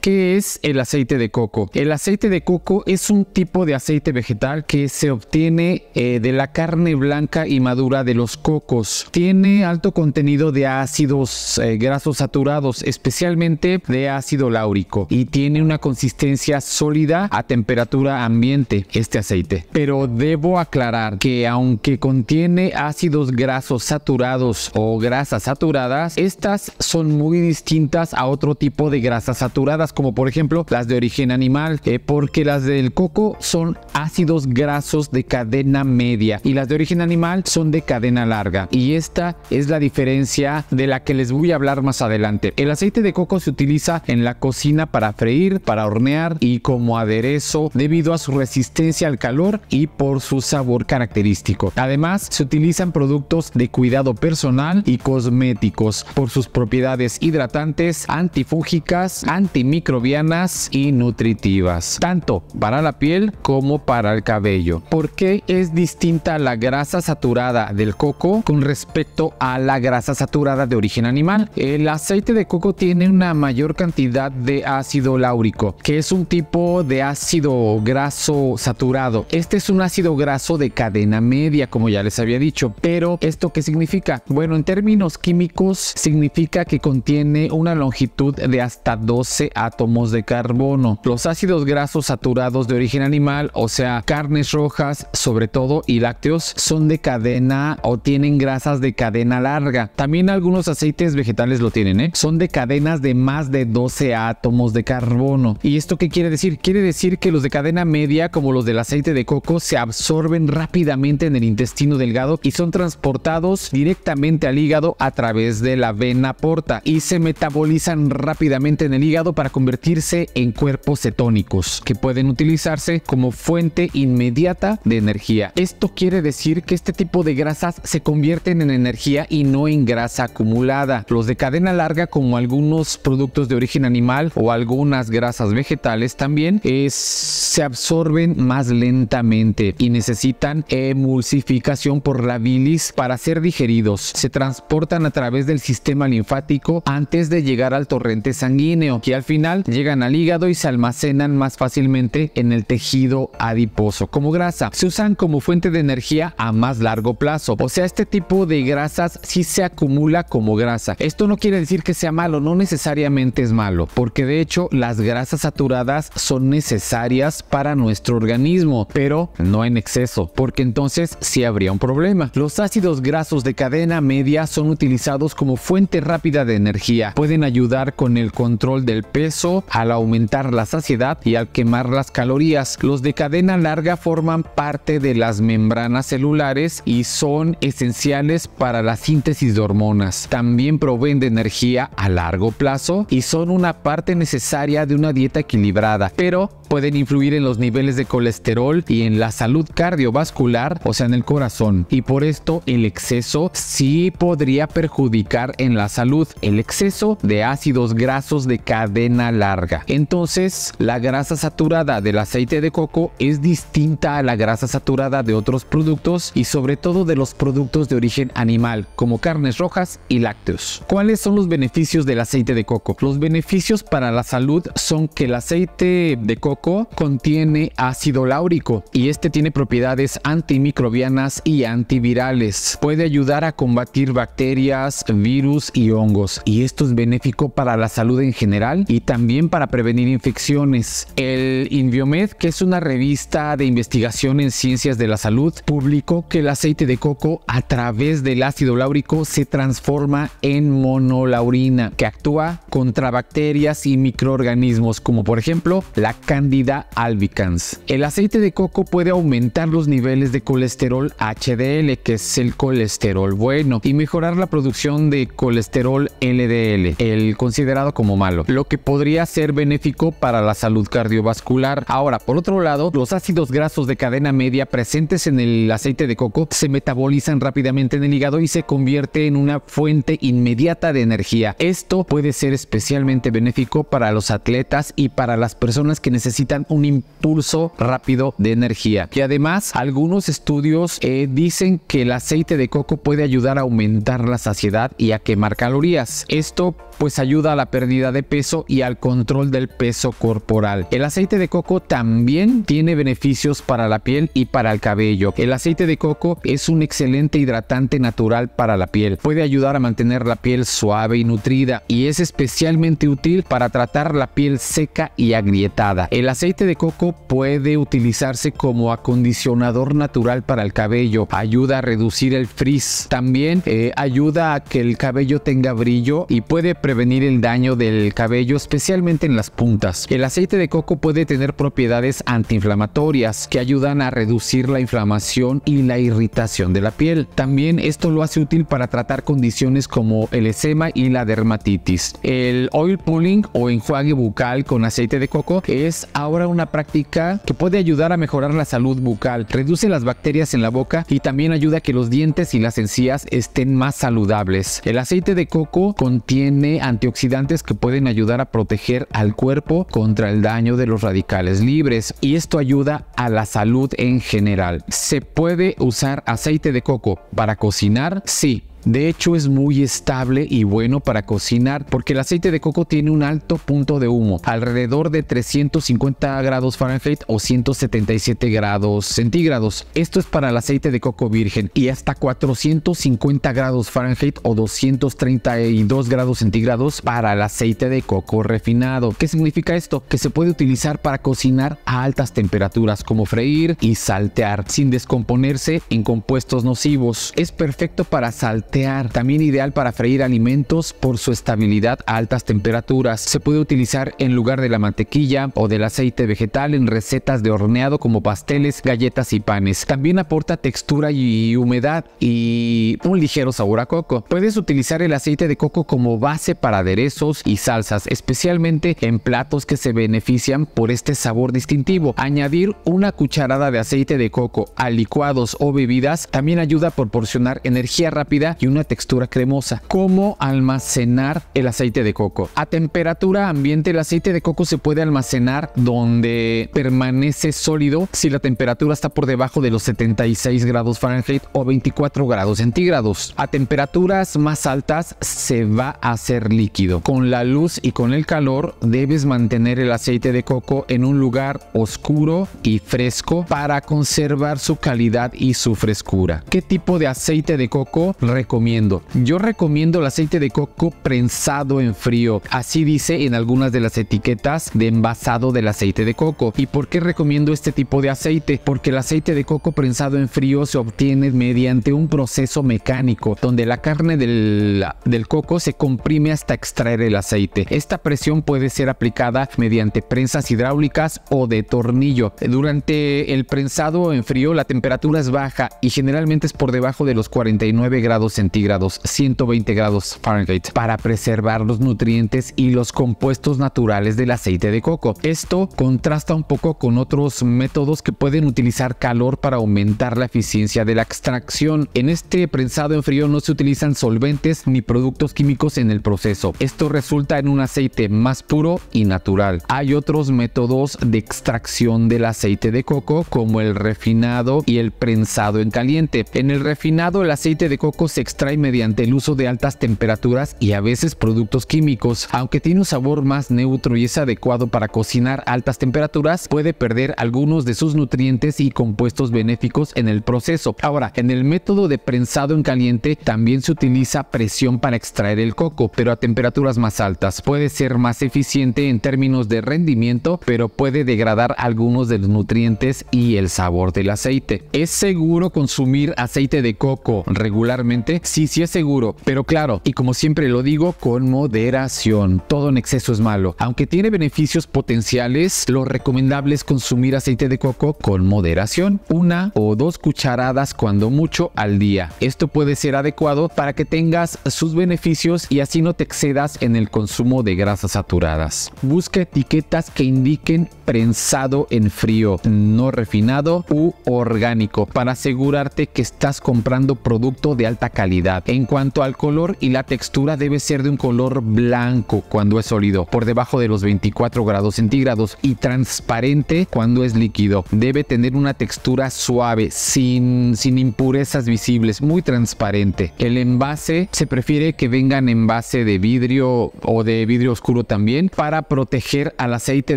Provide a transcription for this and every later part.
¿Qué es el aceite de coco? El aceite de coco es un tipo de aceite vegetal que se obtiene eh, de la carne blanca y madura de los cocos. Tiene alto contenido de ácidos eh, grasos saturados, especialmente de ácido láurico, y tiene una consistencia sólida a temperatura ambiente este aceite. Pero debo aclarar que aunque contiene ácidos grasos saturados o grasas saturadas, estas son muy distintas a otro tipo de grasas saturadas como por ejemplo las de origen animal, eh, porque las del coco son ácidos grasos de cadena media y las de origen animal son de cadena larga. Y esta es la diferencia de la que les voy a hablar más adelante. El aceite de coco se utiliza en la cocina para freír, para hornear y como aderezo debido a su resistencia al calor y por su sabor característico. Además, se utilizan productos de cuidado personal y cosméticos por sus propiedades hidratantes, antifúngicas, antimicrobianas microbianas y nutritivas, tanto para la piel como para el cabello. ¿Por qué es distinta la grasa saturada del coco con respecto a la grasa saturada de origen animal? El aceite de coco tiene una mayor cantidad de ácido láurico, que es un tipo de ácido graso saturado. Este es un ácido graso de cadena media, como ya les había dicho. Pero, ¿esto qué significa? Bueno, en términos químicos, significa que contiene una longitud de hasta 12 a átomos de carbono. Los ácidos grasos saturados de origen animal, o sea, carnes rojas sobre todo y lácteos, son de cadena o tienen grasas de cadena larga. También algunos aceites vegetales lo tienen, ¿eh? Son de cadenas de más de 12 átomos de carbono. ¿Y esto qué quiere decir? Quiere decir que los de cadena media, como los del aceite de coco, se absorben rápidamente en el intestino delgado y son transportados directamente al hígado a través de la vena porta y se metabolizan rápidamente en el hígado para convertirse en cuerpos cetónicos que pueden utilizarse como fuente inmediata de energía. Esto quiere decir que este tipo de grasas se convierten en energía y no en grasa acumulada. Los de cadena larga como algunos productos de origen animal o algunas grasas vegetales también es, se absorben más lentamente y necesitan emulsificación por la bilis para ser digeridos. Se transportan a través del sistema linfático antes de llegar al torrente sanguíneo que al final llegan al hígado y se almacenan más fácilmente en el tejido adiposo como grasa. Se usan como fuente de energía a más largo plazo. O sea, este tipo de grasas sí se acumula como grasa. Esto no quiere decir que sea malo, no necesariamente es malo, porque de hecho las grasas saturadas son necesarias para nuestro organismo, pero no en exceso, porque entonces sí habría un problema. Los ácidos grasos de cadena media son utilizados como fuente rápida de energía. Pueden ayudar con el control del peso al aumentar la saciedad y al quemar las calorías. Los de cadena larga forman parte de las membranas celulares y son esenciales para la síntesis de hormonas. También proveen de energía a largo plazo y son una parte necesaria de una dieta equilibrada, pero pueden influir en los niveles de colesterol y en la salud cardiovascular, o sea, en el corazón. Y por esto el exceso sí podría perjudicar en la salud el exceso de ácidos grasos de cadena larga. Entonces, la grasa saturada del aceite de coco es distinta a la grasa saturada de otros productos y sobre todo de los productos de origen animal, como carnes rojas y lácteos. ¿Cuáles son los beneficios del aceite de coco? Los beneficios para la salud son que el aceite de coco contiene ácido láurico y este tiene propiedades antimicrobianas y antivirales. Puede ayudar a combatir bacterias, virus y hongos y esto es benéfico para la salud en general y también para prevenir infecciones. El Inviomed, que es una revista de investigación en ciencias de la salud, publicó que el aceite de coco a través del ácido láurico se transforma en monolaurina que actúa contra bacterias y microorganismos como por ejemplo la cantidad albicans. El aceite de coco puede aumentar los niveles de colesterol HDL, que es el colesterol bueno, y mejorar la producción de colesterol LDL, el considerado como malo, lo que podría ser benéfico para la salud cardiovascular. Ahora, por otro lado, los ácidos grasos de cadena media presentes en el aceite de coco se metabolizan rápidamente en el hígado y se convierte en una fuente inmediata de energía. Esto puede ser especialmente benéfico para los atletas y para las personas que necesitan necesitan un impulso rápido de energía. Y además, algunos estudios eh, dicen que el aceite de coco puede ayudar a aumentar la saciedad y a quemar calorías. Esto pues ayuda a la pérdida de peso y al control del peso corporal. El aceite de coco también tiene beneficios para la piel y para el cabello. El aceite de coco es un excelente hidratante natural para la piel. Puede ayudar a mantener la piel suave y nutrida y es especialmente útil para tratar la piel seca y agrietada. El el aceite de coco puede utilizarse como acondicionador natural para el cabello, ayuda a reducir el frizz, también eh, ayuda a que el cabello tenga brillo y puede prevenir el daño del cabello, especialmente en las puntas. El aceite de coco puede tener propiedades antiinflamatorias que ayudan a reducir la inflamación y la irritación de la piel. También esto lo hace útil para tratar condiciones como el eczema y la dermatitis. El oil pulling o enjuague bucal con aceite de coco es ahora una práctica que puede ayudar a mejorar la salud bucal, reduce las bacterias en la boca y también ayuda a que los dientes y las encías estén más saludables. El aceite de coco contiene antioxidantes que pueden ayudar a proteger al cuerpo contra el daño de los radicales libres y esto ayuda a la salud en general. ¿Se puede usar aceite de coco para cocinar? Sí, de hecho es muy estable y bueno para cocinar porque el aceite de coco tiene un alto punto de humo, alrededor de 350 grados Fahrenheit o 177 grados centígrados. Esto es para el aceite de coco virgen y hasta 450 grados Fahrenheit o 232 grados centígrados para el aceite de coco refinado. ¿Qué significa esto? Que se puede utilizar para cocinar a altas temperaturas como freír y saltear sin descomponerse en compuestos nocivos. Es perfecto para saltear también ideal para freír alimentos por su estabilidad a altas temperaturas. Se puede utilizar en lugar de la mantequilla o del aceite vegetal en recetas de horneado como pasteles, galletas y panes. También aporta textura y humedad y un ligero sabor a coco. Puedes utilizar el aceite de coco como base para aderezos y salsas, especialmente en platos que se benefician por este sabor distintivo. Añadir una cucharada de aceite de coco a licuados o bebidas también ayuda a proporcionar energía rápida y una textura cremosa. ¿Cómo almacenar el aceite de coco? A temperatura ambiente el aceite de coco se puede almacenar donde permanece sólido si la temperatura está por debajo de los 76 grados Fahrenheit o 24 grados centígrados. A temperaturas más altas se va a hacer líquido. Con la luz y con el calor debes mantener el aceite de coco en un lugar oscuro y fresco para conservar su calidad y su frescura. ¿Qué tipo de aceite de coco? recomiendo? Yo recomiendo el aceite de coco prensado en frío. Así dice en algunas de las etiquetas de envasado del aceite de coco. ¿Y por qué recomiendo este tipo de aceite? Porque el aceite de coco prensado en frío se obtiene mediante un proceso mecánico donde la carne del, del coco se comprime hasta extraer el aceite. Esta presión puede ser aplicada mediante prensas hidráulicas o de tornillo. Durante el prensado en frío la temperatura es baja y generalmente es por debajo de los 49 grados centígrados, 120 grados Fahrenheit, para preservar los nutrientes y los compuestos naturales del aceite de coco. Esto contrasta un poco con otros métodos que pueden utilizar calor para aumentar la eficiencia de la extracción. En este prensado en frío no se utilizan solventes ni productos químicos en el proceso. Esto resulta en un aceite más puro y natural. Hay otros métodos de extracción del aceite de coco como el refinado y el prensado en caliente. En el refinado el aceite de coco se extrae mediante el uso de altas temperaturas y a veces productos químicos. Aunque tiene un sabor más neutro y es adecuado para cocinar altas temperaturas, puede perder algunos de sus nutrientes y compuestos benéficos en el proceso. Ahora, en el método de prensado en caliente también se utiliza presión para extraer el coco, pero a temperaturas más altas. Puede ser más eficiente en términos de rendimiento, pero puede degradar algunos de los nutrientes y el sabor del aceite. ¿Es seguro consumir aceite de coco regularmente? Sí, sí es seguro, pero claro, y como siempre lo digo, con moderación. Todo en exceso es malo. Aunque tiene beneficios potenciales, lo recomendable es consumir aceite de coco con moderación, una o dos cucharadas cuando mucho al día. Esto puede ser adecuado para que tengas sus beneficios y así no te excedas en el consumo de grasas saturadas. Busca etiquetas que indiquen prensado en frío, no refinado u orgánico para asegurarte que estás comprando producto de alta calidad en cuanto al color y la textura debe ser de un color blanco cuando es sólido, por debajo de los 24 grados centígrados y transparente cuando es líquido. Debe tener una textura suave, sin, sin impurezas visibles, muy transparente. El envase se prefiere que vengan envase de vidrio o de vidrio oscuro también para proteger al aceite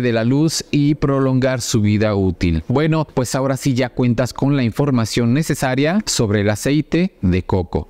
de la luz y prolongar su vida útil. Bueno, pues ahora sí ya cuentas con la información necesaria sobre el aceite de coco.